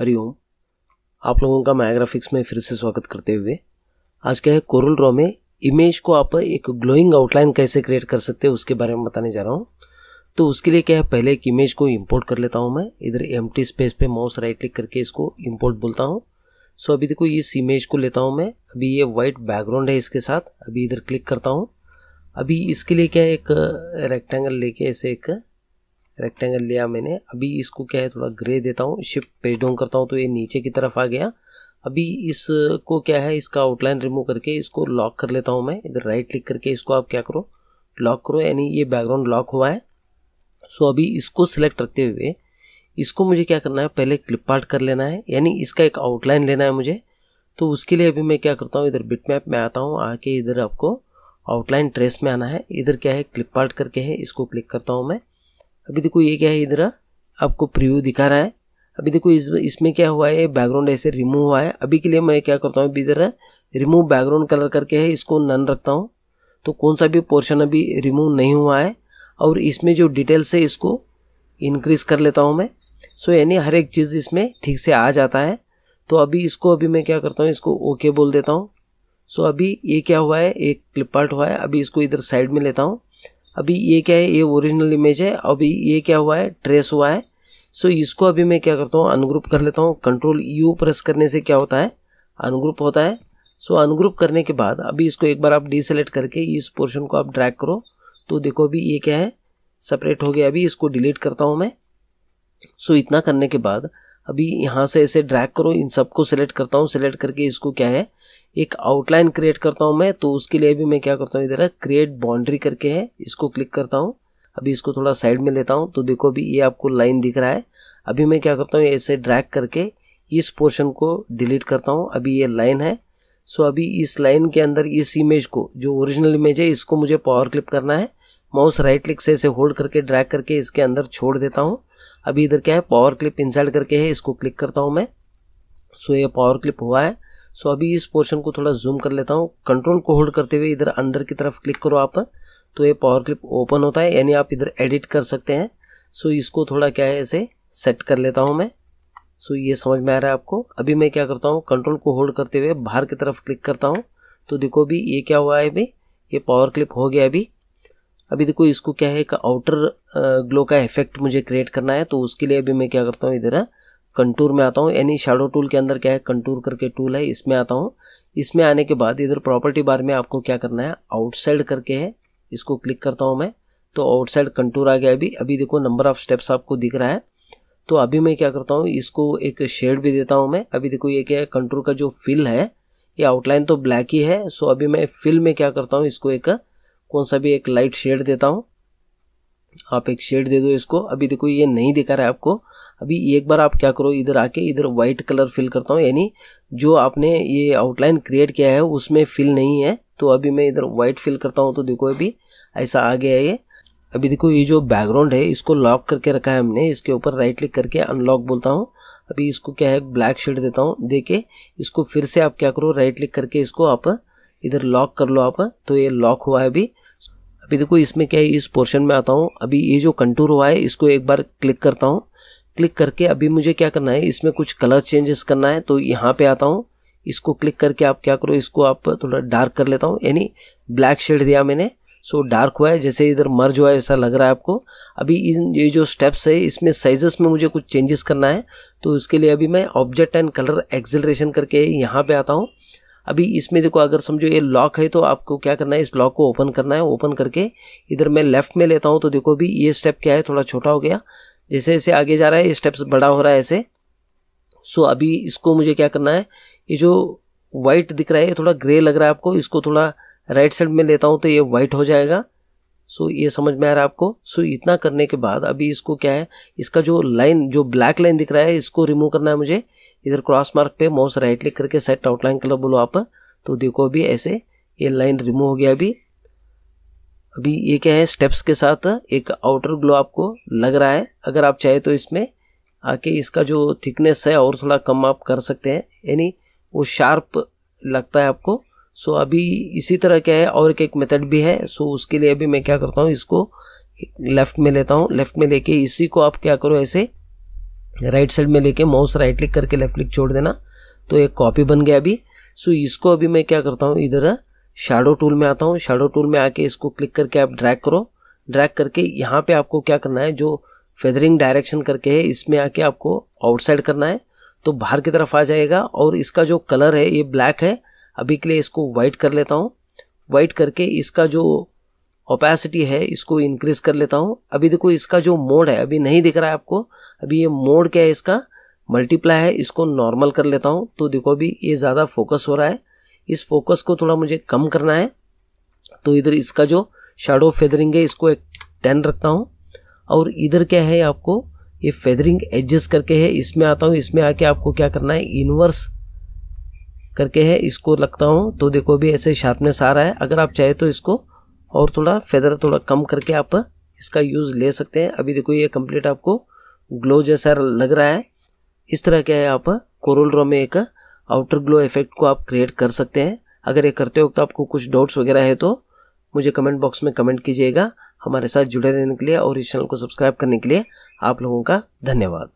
हरिओम आप लोगों का माया ग्राफिक्स में फिर से स्वागत करते हुए आज क्या है कोरल ड्रॉ में इमेज को आप एक ग्लोइंग आउटलाइन कैसे क्रिएट कर सकते हैं उसके बारे में बताने जा रहा हूँ तो उसके लिए क्या है पहले एक इमेज को इम्पोर्ट कर लेता हूँ मैं इधर एम स्पेस पे माउस राइट क्लिक करके इसको इम्पोर्ट बोलता हूँ सो अभी देखो इस इमेज को लेता हूँ मैं अभी ये वाइट बैकग्राउंड है इसके साथ अभी इधर क्लिक करता हूँ अभी इसके लिए क्या है एक रेक्टेंगल लेके ऐसे एक रेक्टेंगल लिया मैंने अभी इसको क्या है थोड़ा ग्रे देता हूँ शिफ्ट पेज डाउन करता हूँ तो ये नीचे की तरफ आ गया अभी इसको क्या है इसका आउटलाइन रिमूव करके इसको लॉक कर लेता हूँ मैं इधर राइट क्लिक करके इसको आप क्या करो लॉक करो यानी ये बैकग्राउंड लॉक हुआ है सो अभी इसको सिलेक्ट करते हुए इसको मुझे क्या करना है पहले क्लिप आर्ट कर लेना है यानी इसका एक आउटलाइन लेना है मुझे तो उसके लिए अभी मैं क्या करता हूँ इधर बिट मैप में आता हूँ आके इधर आपको आउटलाइन ट्रेस में आना है इधर क्या है क्लिप आर्ट करके है इसको क्लिक करता हूँ मैं अभी देखो ये क्या है इधर आपको प्रीव्यू दिखा रहा है अभी देखो इस इसमें क्या हुआ है बैकग्राउंड ऐसे रिमूव हुआ है अभी के लिए मैं क्या करता हूँ अभी इधर रिमूव बैकग्राउंड कलर करके है इसको नन रखता हूँ तो कौन सा भी पोर्शन अभी रिमूव नहीं हुआ है और इसमें जो डिटेल्स है इसको इनक्रीज कर लेता हूँ मैं सो यानी हर एक चीज़ इसमें ठीक से आ जाता है तो अभी इसको अभी मैं क्या करता हूँ इसको ओके बोल देता हूँ सो अभी ये क्या हुआ है एक क्लिप पार्ट हुआ है अभी इसको इधर साइड में लेता हूँ अभी ये क्या है ये ओरिजिनल इमेज है अभी ये क्या हुआ है ट्रेस हुआ है सो इसको अभी मैं क्या करता हूँ अनग्रुप कर लेता हूँ कंट्रोल यू प्रेस करने से क्या होता है अनग्रुप होता है सो so, अनग्रुप करने के बाद अभी इसको एक बार आप डिसेलेक्ट करके इस पोर्शन को आप ड्रैक करो तो देखो अभी ये क्या है सेपरेट हो गया अभी इसको डिलीट करता हूँ मैं सो so, इतना करने के बाद अभी यहाँ से ऐसे ड्रैक करो इन सबको सेलेक्ट करता हूँ सेलेक्ट करके इसको क्या है एक आउटलाइन क्रिएट करता हूँ मैं तो उसके लिए भी मैं क्या करता हूँ इधर क्रिएट बाउंड्री करके है इसको क्लिक करता हूँ अभी इसको थोड़ा साइड में लेता हूँ तो देखो अभी ये आपको लाइन दिख रहा है अभी मैं क्या करता हूँ ऐसे ड्रैग करके इस पोर्शन को डिलीट करता हूँ अभी ये लाइन है सो अभी इस लाइन के अंदर इस इमेज को जो ओरिजिनल इमेज है इसको मुझे पावर क्लिप करना है माउस राइट क्लिक से इसे होल्ड करके ड्रैग करके इसके अंदर छोड़ देता हूँ अभी इधर क्या है पावर क्लिप इंसर्ट करके है इसको क्लिक करता हूँ मैं सो ये पावर क्लिप हुआ है सो अभी इस पोर्शन को थोड़ा जूम कर लेता हूँ कंट्रोल को होल्ड करते हुए इधर अंदर की तरफ क्लिक करो आप तो ये पावर क्लिप ओपन होता है यानी आप इधर एडिट कर सकते हैं सो इसको थोड़ा क्या है ऐसे सेट कर लेता हूँ मैं सो ये समझ में आ रहा है आपको अभी मैं क्या करता हूँ कंट्रोल को होल्ड करते हुए बाहर की तरफ क्लिक करता हूँ तो देखो अभी ये क्या हुआ है अभी ये पावर क्लिप हो गया अभी अभी देखो इसको क्या है एक आउटर ग्लो का इफेक्ट मुझे क्रिएट करना है तो उसके लिए अभी मैं क्या करता हूँ इधर कंटूर में आता हूँ यानी शेडो टूल के अंदर क्या है कंटूर करके टूल है इसमें आता हूँ इसमें आने के बाद इधर प्रॉपर्टी बार में आपको क्या करना है आउटसाइड करके है इसको क्लिक करता हूँ मैं तो आउटसाइड कंटूर आ गया अभी अभी देखो नंबर ऑफ स्टेप्स आपको दिख रहा है तो अभी मैं क्या करता हूँ इसको एक शेड भी देता हूँ मैं अभी देखो ये क्या है कंटूर का जो फिल है ये आउटलाइन तो ब्लैक ही है सो अभी मैं फिल में क्या करता हूँ इसको एक कौन सा भी एक लाइट शेड देता हूँ आप एक शेड दे दो इसको अभी देखो ये नहीं दिखा रहा है आपको अभी एक बार आप क्या करो इधर आके इधर वाइट कलर फिल करता हूँ यानी जो आपने ये आउटलाइन क्रिएट किया है उसमें फिल नहीं है तो अभी मैं इधर वाइट फिल करता हूँ तो देखो अभी ऐसा आ गया है ये अभी देखो ये जो बैकग्राउंड है इसको लॉक करके रखा है हमने इसके ऊपर राइट क्लिक करके अनलॉक बोलता हूँ अभी इसको क्या है ब्लैक शेड देता हूँ दे के इसको फिर से आप क्या करो राइट क्लिक करके इसको आप इधर लॉक कर लो आप तो ये लॉक हुआ है अभी अभी देखो इसमें क्या है इस पोर्शन में आता हूँ अभी ये जो कंटूर हुआ है इसको एक बार क्लिक करता हूँ क्लिक करके अभी मुझे क्या करना है इसमें कुछ कलर चेंजेस करना है तो यहाँ पे आता हूँ इसको क्लिक करके आप क्या करो इसको आप थोड़ा डार्क कर लेता हूँ यानी ब्लैक शेड दिया मैंने सो डार्क हुआ है जैसे इधर मर्ज हुआ है ऐसा लग रहा है आपको अभी इन ये जो स्टेप्स है इसमें साइजेस में मुझे कुछ चेंजेस करना है तो उसके लिए अभी मैं ऑब्जेक्ट एंड कलर एक्सेलरेशन करके यहाँ पे आता हूँ अभी इसमें देखो अगर समझो ये लॉक है तो आपको क्या करना है इस लॉक को ओपन करना है ओपन करके इधर मैं लेफ्ट में लेता हूँ तो देखो अभी ये स्टेप क्या है थोड़ा छोटा हो गया जैसे जैसे आगे जा रहा है स्टेप्स बड़ा हो रहा है ऐसे सो अभी इसको मुझे क्या करना है ये जो वाइट दिख रहा है ये थोड़ा ग्रे लग रहा है आपको इसको थोड़ा राइट साइड में लेता हूँ तो ये वाइट हो जाएगा सो so, ये समझ में आ रहा है आपको सो so, इतना करने के बाद अभी इसको क्या है इसका जो लाइन जो ब्लैक लाइन दिख रहा है इसको रिमूव करना है मुझे इधर क्रॉस मार्क पे माउस राइट क्लिक करके सेट आउटलाइन कलर बोलो आप तो देखो अभी ऐसे ये लाइन रिमूव हो गया अभी अभी ये क्या है स्टेप्स के साथ एक आउटर ग्लो आपको लग रहा है अगर आप चाहे तो इसमें आके इसका जो थिकनेस है और थोड़ा कम आप कर सकते हैं यानी वो शार्प लगता है आपको सो अभी इसी तरह क्या है और एक एक मेथड भी है सो उसके लिए अभी मैं क्या करता हूँ इसको लेफ्ट में लेता हूँ लेफ्ट में लेके इसी को आप क्या करो ऐसे राइट साइड में लेके माउस राइट क्लिक करके लेफ्ट क्लिक छोड़ देना तो एक कॉपी बन गया अभी सो इसको अभी मैं क्या करता हूँ इधर शेडो टूल में आता हूँ शेडो टूल में आके इसको क्लिक करके आप ड्रैग करो ड्रैग करके यहाँ पे आपको क्या करना है जो फेदरिंग डायरेक्शन करके है इसमें आके आपको आउटसाइड करना है तो बाहर की तरफ आ जाएगा और इसका जो कलर है ये ब्लैक है अभी के लिए इसको वाइट कर लेता हूँ वाइट करके इसका जो ओपेसिटी है इसको इंक्रीज कर लेता हूँ अभी देखो इसका जो मोड है अभी नहीं दिख रहा है आपको अभी ये मोड क्या है इसका मल्टीप्लाई है इसको नॉर्मल कर लेता हूँ तो देखो अभी ये ज़्यादा फोकस हो रहा है इस फोकस को थोड़ा मुझे कम करना है तो इधर इसका जो शाडो फेदरिंग है इसको एक टेन रखता हूँ और इधर क्या है आपको ये फेदरिंग एडजस्ट करके है इसमें आता हूँ इसमें आके आपको क्या करना है इनवर्स करके है इसको लगता हूँ तो देखो अभी ऐसे शार्पनेस आ रहा है अगर आप चाहे तो इसको और थोड़ा फेदर थोड़ा कम करके आप इसका यूज़ ले सकते हैं अभी देखो ये कंप्लीट आपको ग्लो जैसा लग रहा है इस तरह क्या है आप कोरोल ड्रॉ में एक आउटर ग्लो इफेक्ट को आप क्रिएट कर सकते हैं अगर ये करते वक्त तो आपको कुछ डाउट्स वगैरह है तो मुझे कमेंट बॉक्स में कमेंट कीजिएगा हमारे साथ जुड़े रहने के लिए और इस चैनल को सब्सक्राइब करने के लिए आप लोगों का धन्यवाद